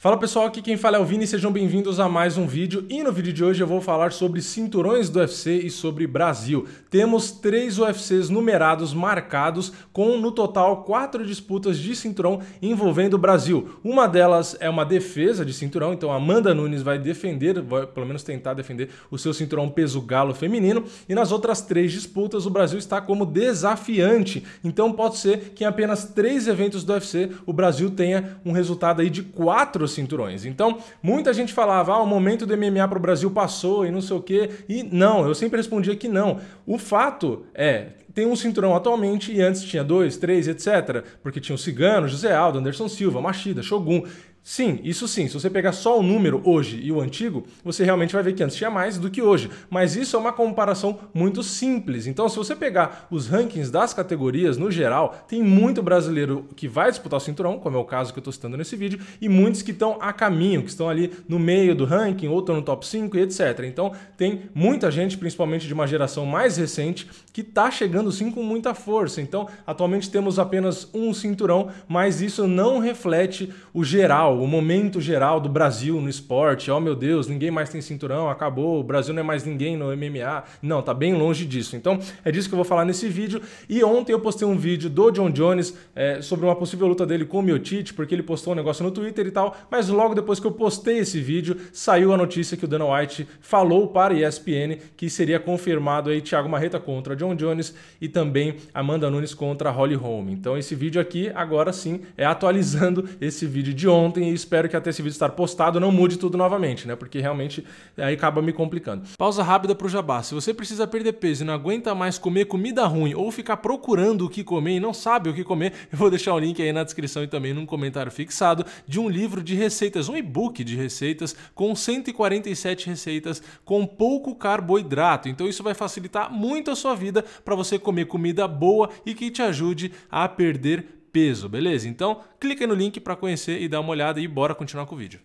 Fala pessoal, aqui quem fala é o Vini, sejam bem-vindos a mais um vídeo. E no vídeo de hoje eu vou falar sobre cinturões do UFC e sobre Brasil. Temos três UFCs numerados marcados, com no total quatro disputas de cinturão envolvendo o Brasil. Uma delas é uma defesa de cinturão, então Amanda Nunes vai defender, vai pelo menos tentar defender o seu cinturão peso galo feminino. E nas outras três disputas o Brasil está como desafiante. Então pode ser que em apenas três eventos do UFC o Brasil tenha um resultado aí de quatro cinturões. Então, muita gente falava, ah, o momento do MMA para o Brasil passou e não sei o quê. E não, eu sempre respondia que não. O fato é, tem um cinturão atualmente e antes tinha dois, três, etc. Porque tinha o Cigano, José Aldo, Anderson Silva, Machida, Shogun. Sim, isso sim. Se você pegar só o número hoje e o antigo, você realmente vai ver que antes tinha mais do que hoje. Mas isso é uma comparação muito simples. Então, se você pegar os rankings das categorias no geral, tem muito brasileiro que vai disputar o cinturão, como é o caso que eu estou citando nesse vídeo, e muitos que estão a caminho, que estão ali no meio do ranking, ou estão no top 5 e etc. Então, tem muita gente, principalmente de uma geração mais recente, que está chegando sim com muita força. Então, atualmente temos apenas um cinturão, mas isso não reflete o geral, o momento geral do Brasil no esporte. Oh meu Deus, ninguém mais tem cinturão, acabou, o Brasil não é mais ninguém no MMA. Não, tá bem longe disso. Então, é disso que eu vou falar nesse vídeo. E ontem eu postei um vídeo do John Jones é, sobre uma possível luta dele com o Miotite, porque ele postou um negócio no Twitter e tal, mas logo depois que eu postei esse vídeo, saiu a notícia que o Dana White falou para a ESPN que seria confirmado aí Thiago Marreta contra John Jones e também Amanda Nunes contra Holly Holm. Então esse vídeo aqui agora sim é atualizando esse vídeo de ontem e espero que até esse vídeo estar postado não mude tudo novamente, né? Porque realmente aí acaba me complicando. Pausa rápida pro Jabá. Se você precisa perder peso e não aguenta mais comer comida ruim ou ficar procurando o que comer e não sabe o que comer, eu vou deixar o link aí na descrição e também num comentário fixado de um livro de receitas, um e-book de receitas com 147 receitas com pouco carboidrato. Então isso vai facilitar muito a sua vida para você comer comida boa e que te ajude a perder peso, beleza? Então, clica no link para conhecer e dar uma olhada e bora continuar com o vídeo.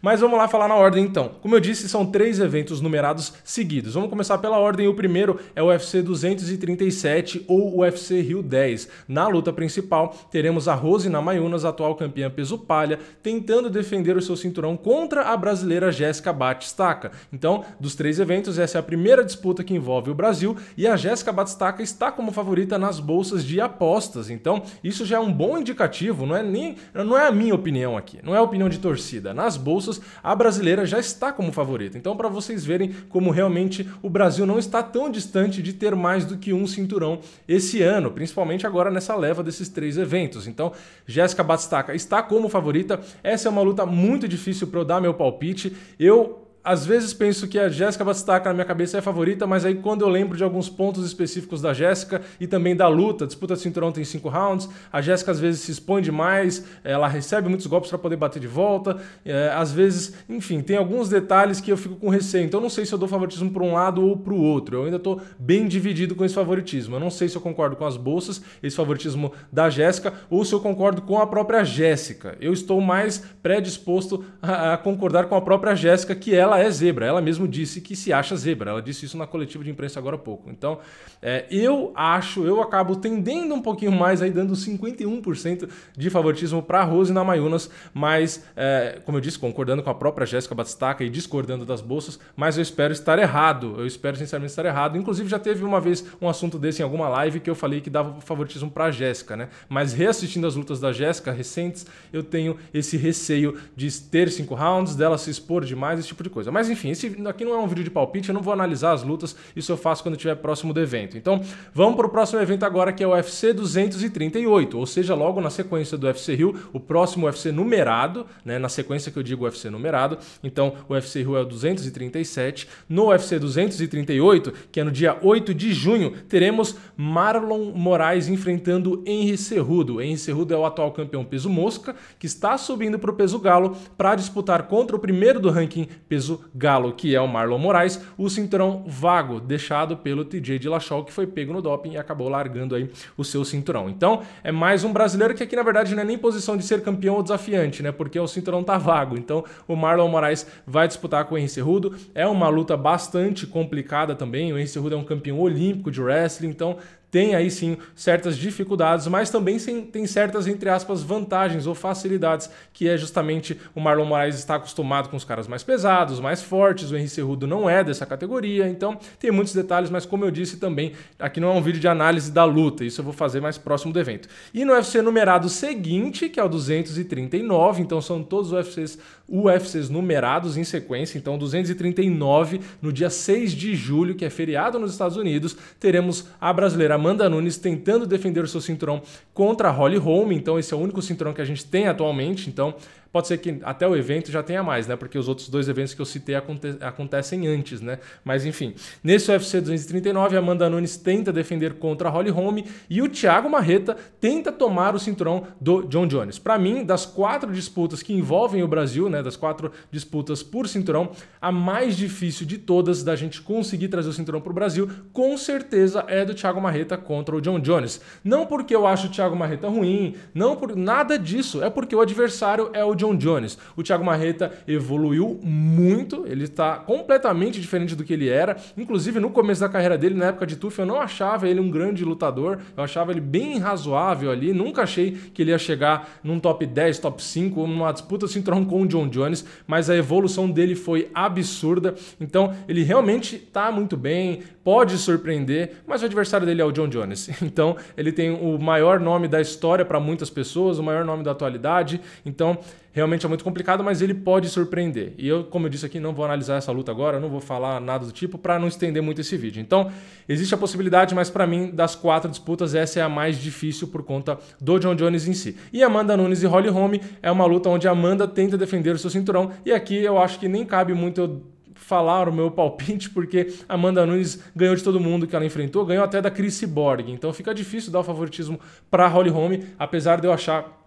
Mas vamos lá falar na ordem então. Como eu disse, são três eventos numerados seguidos. Vamos começar pela ordem. O primeiro é o UFC 237 ou UFC Rio 10. Na luta principal, teremos a Rose Namayunas, atual campeã peso palha, tentando defender o seu cinturão contra a brasileira Jéssica Batistaca. Então, dos três eventos, essa é a primeira disputa que envolve o Brasil e a Jéssica Batistaca está como favorita nas bolsas de apostas. Então, isso já é um bom indicativo, não é nem não é a minha opinião aqui, não é a opinião de torcida. Nas bolsas bolsas, a brasileira já está como favorita. Então, para vocês verem como realmente o Brasil não está tão distante de ter mais do que um cinturão esse ano, principalmente agora nessa leva desses três eventos. Então, Jéssica Batistaca está como favorita. Essa é uma luta muito difícil para eu dar meu palpite. Eu às vezes penso que a Jéssica Bastaca na minha cabeça é a favorita, mas aí quando eu lembro de alguns pontos específicos da Jéssica e também da luta, disputa de cinturão tem cinco rounds, a Jéssica às vezes se expõe demais, ela recebe muitos golpes para poder bater de volta, é, às vezes, enfim, tem alguns detalhes que eu fico com receio, então não sei se eu dou favoritismo para um lado ou para o outro, eu ainda estou bem dividido com esse favoritismo, eu não sei se eu concordo com as bolsas, esse favoritismo da Jéssica, ou se eu concordo com a própria Jéssica, eu estou mais predisposto a, a concordar com a própria Jéssica, que ela ela é zebra. Ela mesmo disse que se acha zebra. Ela disse isso na coletiva de imprensa agora há pouco. Então, é, eu acho, eu acabo tendendo um pouquinho mais aí, dando 51% de favoritismo para Rose na Mayunas, mas, é, como eu disse, concordando com a própria Jéssica Batistaca e discordando das bolsas, mas eu espero estar errado. Eu espero, sinceramente, estar errado. Inclusive, já teve uma vez um assunto desse em alguma live que eu falei que dava favoritismo para Jéssica, né? Mas reassistindo as lutas da Jéssica recentes, eu tenho esse receio de ter cinco rounds, dela se expor demais, esse tipo de coisa coisa. Mas enfim, esse aqui não é um vídeo de palpite, eu não vou analisar as lutas, isso eu faço quando estiver próximo do evento. Então, vamos para o próximo evento agora, que é o UFC 238, ou seja, logo na sequência do UFC Rio, o próximo UFC numerado, né, na sequência que eu digo UFC numerado. Então, o UFC Rio é o 237. No UFC 238, que é no dia 8 de junho, teremos Marlon Moraes enfrentando Henry Cerrudo. Henry Cerrudo é o atual campeão peso mosca, que está subindo para o peso galo para disputar contra o primeiro do ranking peso Galo, que é o Marlon Moraes, o cinturão vago deixado pelo TJ Dillashaw, que foi pego no doping e acabou largando aí o seu cinturão. Então, é mais um brasileiro que aqui na verdade não é nem posição de ser campeão ou desafiante, né? Porque o cinturão tá vago. Então, o Marlon Moraes vai disputar com o Henry Cerrudo. É uma luta bastante complicada também. O Henry Cerrudo é um campeão olímpico de wrestling, então tem aí sim certas dificuldades, mas também tem certas, entre aspas, vantagens ou facilidades, que é justamente o Marlon Moraes está acostumado com os caras mais pesados, mais fortes, o Henrique Cerrudo não é dessa categoria, então tem muitos detalhes, mas como eu disse também, aqui não é um vídeo de análise da luta, isso eu vou fazer mais próximo do evento. E no UFC numerado seguinte, que é o 239, então são todos os UFCs, UFCs numerados em sequência, então 239 no dia 6 de julho, que é feriado nos Estados Unidos, teremos a brasileira Amanda Nunes tentando defender o seu cinturão contra a Holly Holm. Então, esse é o único cinturão que a gente tem atualmente. Então, Pode ser que até o evento já tenha mais, né? Porque os outros dois eventos que eu citei aconte acontecem antes, né? Mas enfim, nesse UFC 239, Amanda Nunes tenta defender contra a Holly Holm e o Thiago Marreta tenta tomar o cinturão do John Jones. Para mim, das quatro disputas que envolvem o Brasil, né? Das quatro disputas por cinturão, a mais difícil de todas da gente conseguir trazer o cinturão para o Brasil, com certeza é do Thiago Marreta contra o John Jones. Não porque eu acho o Thiago Marreta ruim, não por nada disso, é porque o adversário é o John Jones. O Thiago Marreta evoluiu muito, ele está completamente diferente do que ele era. Inclusive, no começo da carreira dele, na época de Tuff, eu não achava ele um grande lutador, eu achava ele bem razoável ali. Nunca achei que ele ia chegar num top 10, top 5, numa disputa cinturão com o John Jones, mas a evolução dele foi absurda. Então, ele realmente está muito bem, pode surpreender, mas o adversário dele é o John Jones. Então, ele tem o maior nome da história para muitas pessoas, o maior nome da atualidade. Então, realmente é muito complicado, mas ele pode surpreender. E eu, como eu disse aqui, não vou analisar essa luta agora, não vou falar nada do tipo para não estender muito esse vídeo. Então, existe a possibilidade, mas para mim, das quatro disputas, essa é a mais difícil por conta do John Jones em si. E Amanda Nunes e Holly Holm é uma luta onde Amanda tenta defender o seu cinturão, e aqui eu acho que nem cabe muito eu falar o meu palpite, porque Amanda Nunes ganhou de todo mundo que ela enfrentou, ganhou até da Chris Borg. Então fica difícil dar o favoritismo para Holly Holm, apesar de eu achar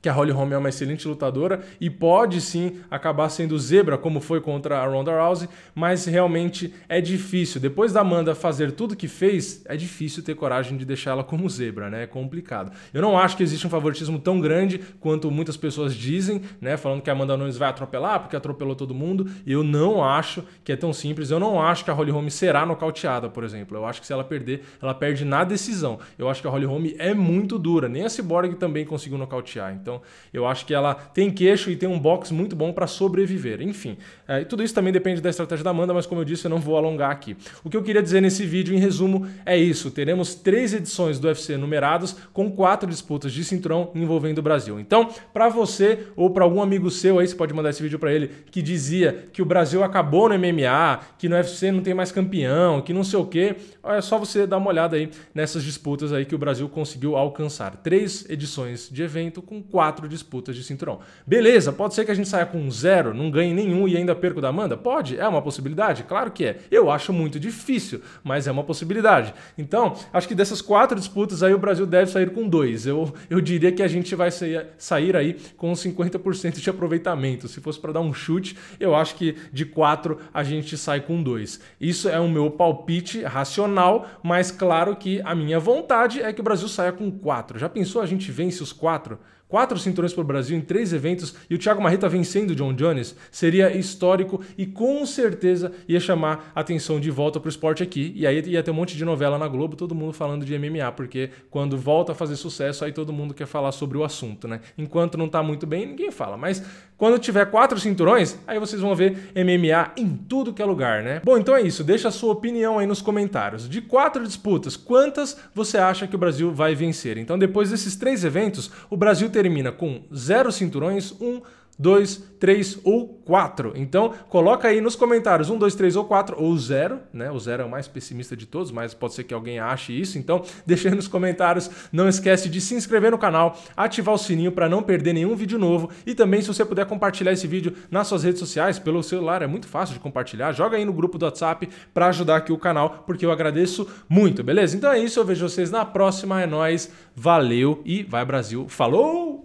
que a Holly Holm é uma excelente lutadora e pode sim acabar sendo zebra, como foi contra a Ronda Rousey, mas realmente é difícil. Depois da Amanda fazer tudo que fez, é difícil ter coragem de deixar ela como zebra, né? É complicado. Eu não acho que existe um favoritismo tão grande quanto muitas pessoas dizem, né? Falando que a Amanda Nunes vai atropelar porque atropelou todo mundo. Eu não acho que é tão simples. Eu não acho que a Holly Holm será nocauteada, por exemplo. Eu acho que se ela perder, ela perde na decisão. Eu acho que a Holly Holm é muito dura. Nem a Cyborg também conseguiu nocautear. Então. Então, eu acho que ela tem queixo e tem um box muito bom para sobreviver. Enfim, é, tudo isso também depende da estratégia da Amanda, mas como eu disse, eu não vou alongar aqui. O que eu queria dizer nesse vídeo, em resumo, é isso. Teremos três edições do UFC numerados com quatro disputas de cinturão envolvendo o Brasil. Então, para você ou para algum amigo seu aí, você pode mandar esse vídeo para ele, que dizia que o Brasil acabou no MMA, que no UFC não tem mais campeão, que não sei o quê, é só você dar uma olhada aí nessas disputas aí que o Brasil conseguiu alcançar. Três edições de evento com quatro quatro disputas de cinturão. Beleza, pode ser que a gente saia com zero, não ganhe nenhum e ainda perca o da Amanda? Pode, é uma possibilidade? Claro que é. Eu acho muito difícil, mas é uma possibilidade. Então, acho que dessas quatro disputas aí o Brasil deve sair com dois. Eu, eu diria que a gente vai sair, sair aí com 50% de aproveitamento. Se fosse para dar um chute, eu acho que de quatro a gente sai com dois. Isso é o meu palpite racional, mas claro que a minha vontade é que o Brasil saia com quatro. Já pensou a gente vence os quatro? Quatro cinturões para o Brasil em três eventos e o Thiago Marreta vencendo o John Jones seria histórico e com certeza ia chamar atenção de volta para o esporte aqui. E aí ia ter um monte de novela na Globo, todo mundo falando de MMA, porque quando volta a fazer sucesso, aí todo mundo quer falar sobre o assunto, né? Enquanto não está muito bem, ninguém fala. Mas quando tiver quatro cinturões, aí vocês vão ver MMA em tudo que é lugar, né? Bom, então é isso. Deixa a sua opinião aí nos comentários. De quatro disputas, quantas você acha que o Brasil vai vencer? Então, depois desses três eventos, o Brasil termina com zero cinturões, um 2, 3 ou 4. Então, coloca aí nos comentários 1, 2, 3 ou 4 ou 0, né? O 0 é o mais pessimista de todos, mas pode ser que alguém ache isso. Então, deixa aí nos comentários. Não esquece de se inscrever no canal, ativar o sininho para não perder nenhum vídeo novo e também se você puder compartilhar esse vídeo nas suas redes sociais, pelo celular, é muito fácil de compartilhar. Joga aí no grupo do WhatsApp para ajudar aqui o canal, porque eu agradeço muito, beleza? Então é isso, eu vejo vocês na próxima, é nós. Valeu e vai Brasil. Falou!